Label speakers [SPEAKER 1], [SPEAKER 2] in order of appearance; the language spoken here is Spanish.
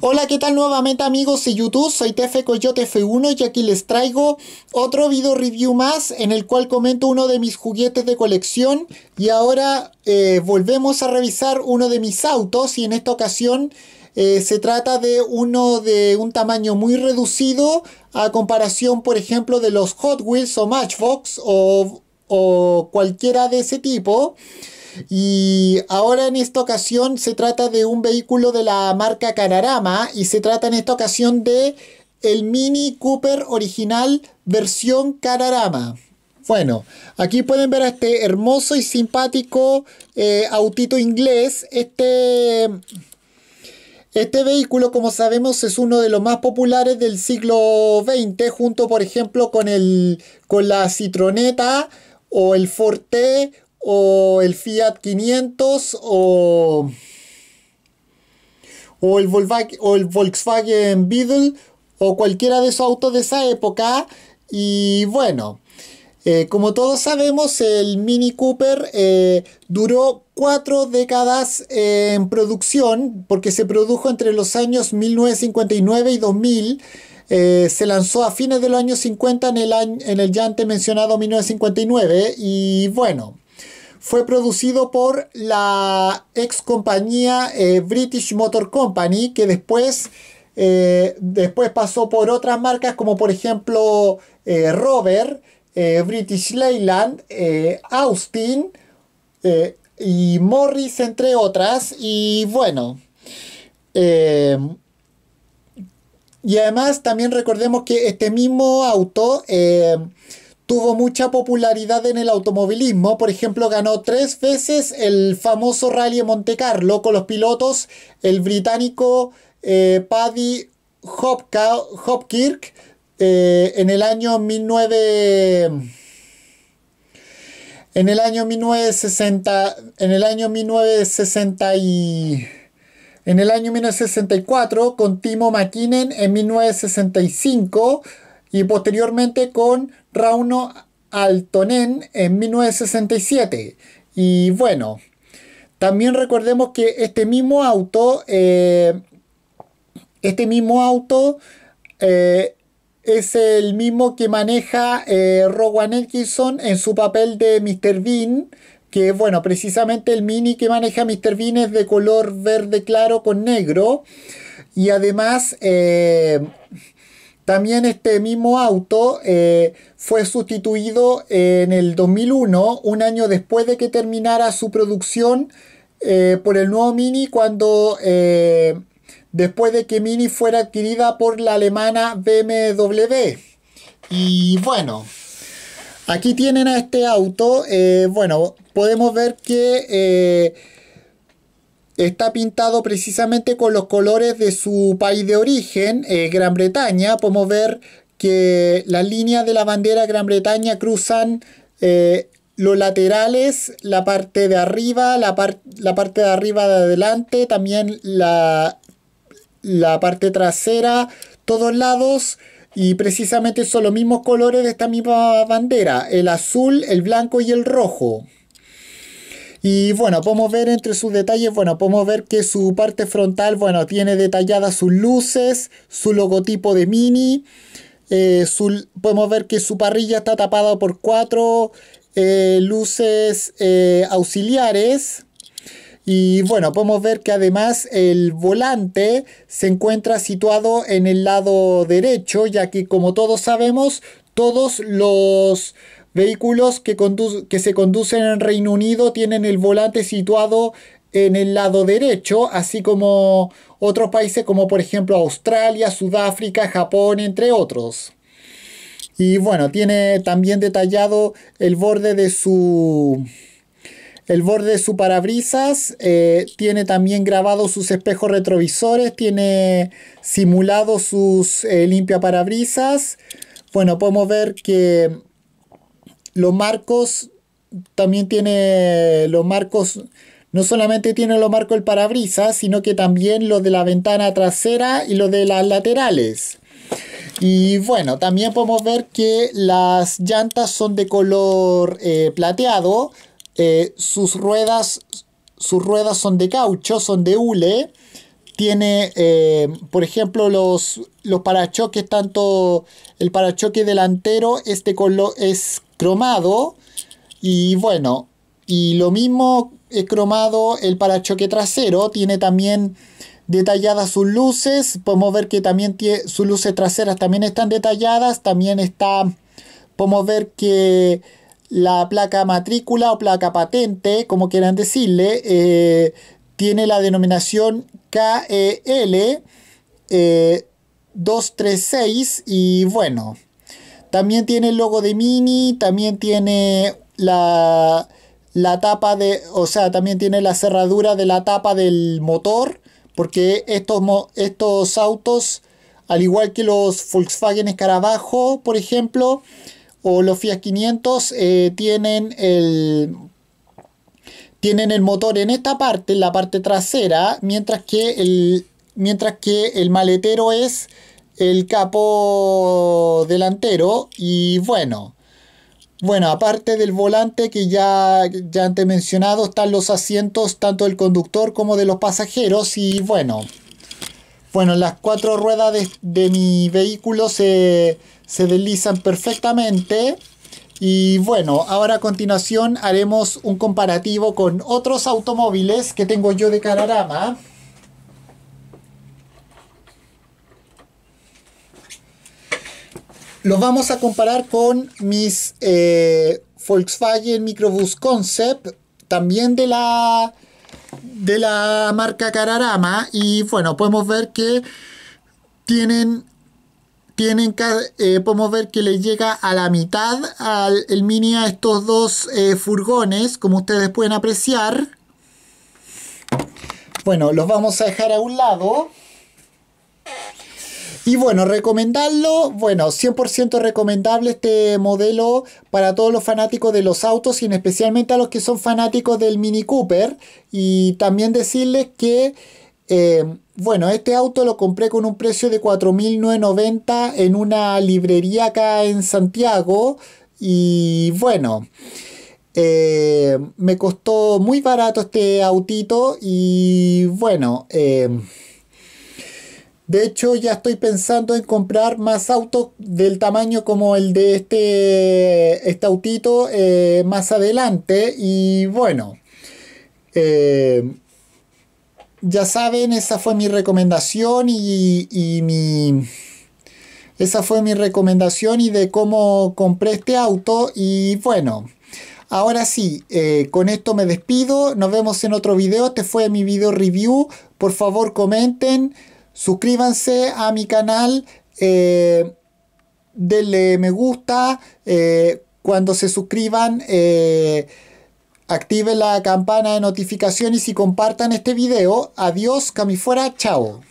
[SPEAKER 1] Hola, ¿qué tal nuevamente amigos de YouTube? Soy TF Coyote F1 y aquí les traigo otro video review más en el cual comento uno de mis juguetes de colección y ahora eh, volvemos a revisar uno de mis autos y en esta ocasión eh, se trata de uno de un tamaño muy reducido a comparación por ejemplo de los Hot Wheels o Matchbox o, o cualquiera de ese tipo. Y ahora en esta ocasión se trata de un vehículo de la marca Canarama y se trata en esta ocasión de el Mini Cooper original versión Canarama. Bueno, aquí pueden ver a este hermoso y simpático eh, autito inglés. Este, este vehículo, como sabemos, es uno de los más populares del siglo XX, junto, por ejemplo, con, el, con la Citroneta o el Forte o el Fiat 500 o, o, el, Volkswagen, o el Volkswagen Beetle o cualquiera de esos autos de esa época. Y bueno, eh, como todos sabemos, el Mini Cooper eh, duró cuatro décadas en producción porque se produjo entre los años 1959 y 2000. Eh, se lanzó a fines de los años 50 en el, año, en el ya antes mencionado 1959 y bueno, fue producido por la ex compañía eh, British Motor Company, que después, eh, después pasó por otras marcas como por ejemplo eh, Rover, British Leyland, Austin y Morris, entre otras. Y bueno. y además también recordemos que este mismo auto tuvo mucha popularidad en el automovilismo. Por ejemplo, ganó tres veces el famoso Rally Monte Carlo con los pilotos el británico eh, Paddy Hopkirk eh, en el año 19... En el año 1960, en el año 1960 y, en el año 1964 con Timo Makinen en 1965 y posteriormente con Rauno Altonen en 1967. Y bueno, también recordemos que este mismo auto, eh, este mismo auto eh, es el mismo que maneja eh, Rowan Atkinson en su papel de Mr. Bean. Que bueno, precisamente el mini que maneja Mr. Bean es de color verde claro con negro. Y además, también este mismo auto eh, fue sustituido en el 2001, un año después de que terminara su producción eh, por el nuevo Mini, cuando eh, después de que Mini fuera adquirida por la alemana BMW. Y bueno, aquí tienen a este auto. bueno, podemos ver que está pintado precisamente con los colores de su país de origen, eh, Gran Bretaña. Podemos ver que las líneas de la bandera Gran Bretaña cruzan eh, los laterales, la parte de arriba, la, parte de arriba de adelante, también la, la parte trasera, todos lados. Y precisamente son los mismos colores de esta misma bandera, el azul, el blanco y el rojo. Y bueno, podemos ver entre sus detalles, bueno, podemos ver que su parte frontal, bueno, tiene detalladas sus luces, su logotipo de Mini. Eh, su, podemos ver que su parrilla está tapada por cuatro eh, luces eh, auxiliares. Y bueno, podemos ver que además el volante se encuentra situado en el lado derecho, ya que como todos sabemos, todos los Vehículos que, que se conducen en Reino Unido tienen el volante situado en el lado derecho, así como otros países como por ejemplo Australia, Sudáfrica, Japón, entre otros. Y bueno, tiene también detallado el borde de su... El borde de su parabrisas eh, tiene también grabados sus espejos retrovisores, tiene simulado sus eh, limpiaparabrisas. parabrisas. Bueno, podemos ver que los marcos también tiene los marcos, no solamente tiene los marcos el parabrisas, sino que también los de la ventana trasera y los de las laterales. Y bueno, también podemos ver que las llantas son de color eh, plateado, eh, sus, ruedas, sus ruedas son de caucho, son de hule. Tiene, eh, por ejemplo, los, los parachoques, tanto el parachoque delantero este color, es cromado. Y bueno, y lo mismo es eh, cromado el parachoque trasero. Tiene también detalladas sus luces. Podemos ver que también sus luces traseras también están detalladas. También está, podemos ver que la placa matrícula o placa patente, como quieran decirle, eh, tiene la denominación KEL. 236 eh, y bueno, también tiene el logo de Mini, también tiene la, tapa de, o sea, también tiene la cerradura de la tapa del motor, porque estos, estos autos, al igual que los Volkswagen Escarabajo, por ejemplo, o los Fiat 500, eh, tienen el... Tienen el motor en esta parte, en la parte trasera, mientras que el, mientras que el maletero es el capo delantero y bueno. Bueno, aparte del volante que ya, ya antes mencionado, están los asientos tanto del conductor como de los pasajeros y bueno, bueno, las cuatro ruedas de, mi vehículo se, se, deslizan perfectamente. Y bueno, ahora a continuación haremos un comparativo con otros automóviles que tengo yo de Cararama. Los vamos a comparar con mis eh, Volkswagen Microbus Concept, también de la, de la marca Cararama. Y bueno, podemos ver que tienen, tienen eh, podemos ver que le llega a la mitad al el Mini a estos dos eh, furgones, como ustedes pueden apreciar. Bueno, los vamos a dejar a un lado. Y bueno, recomendarlo, bueno, 100% recomendable este modelo para todos los fanáticos de los autos y especialmente a los que son fanáticos del Mini Cooper. Y también decirles que, eh, bueno, este auto lo compré con un precio de 4.990 en una librería acá en Santiago. Y bueno. Eh, me costó muy barato este autito y bueno, eh, de hecho, ya estoy pensando en comprar más autos del tamaño como el de este, este autito eh, más adelante. Y bueno, eh, ya saben, esa fue mi recomendación y, mi... Esa fue mi recomendación y de cómo compré este auto. Y bueno, ahora sí, eh, con esto me despido. Nos vemos en otro video. Este fue mi video review. Por favor, comenten. Suscríbanse a mi canal, eh, denle me gusta, eh, cuando se suscriban eh, activen la campana de notificaciones y compartan este video. Adiós, camifuera, chao.